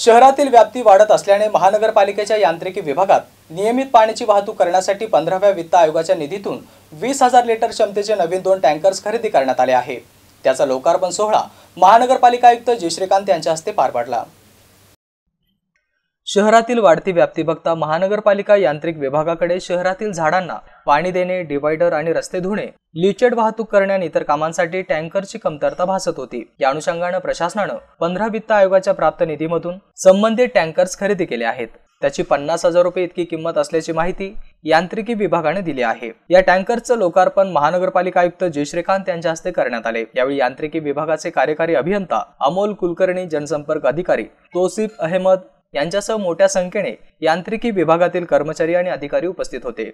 शहरातील व्याप्ती वाढत असल्याने महानगरपालिकेच्या यांत्रिकी विभागात नियमित पाण्याची वाहतूक करण्यासाठी पंधराव्या वित्त आयोगाच्या निधीतून वीस हजार लिटर क्षमतेचे नवीन दोन टँकर्स खरेदी करण्यात आले आहे त्याचा लोकार्पण सोहळा महानगरपालिका आयुक्त जयश्रीकांत यांच्या हस्ते पार पडला शहरातील वाढती व्याप्ती बघता महानगरपालिका यांत्रिक विभागाकडे शहरातील झाडांना पाणी देणे डिवायडर आणि रस्ते धुणे लिचेड वाहतूक करणे आणि इतर कामांसाठी टँकरची कमतरता भासत होती या अनुषंगानं प्रशासनानं पंधरा वित्त आयोगाच्या प्राप्त निधीमधून संबंधित टँकर्स खरेदी केले आहेत त्याची पन्नास हजार रुपये इतकी किंमत असल्याची माहिती यांत्रिकी विभागाने दिली आहे या टँकरचं लोकार्पण महानगरपालिका आयुक्त जयश्रीकांत श्रीकांत यांच्या हस्ते करण्यात आले यावेळी यांत्रिकी विभागाचे कार्यकारी अभियंता अमोल कुलकर्णी जनसंपर्क अधिकारी तोसिफ अहमद यांच्यासह मोठ्या संख्येने यांत्रिकी विभागातील कर्मचारी आणि अधिकारी उपस्थित होते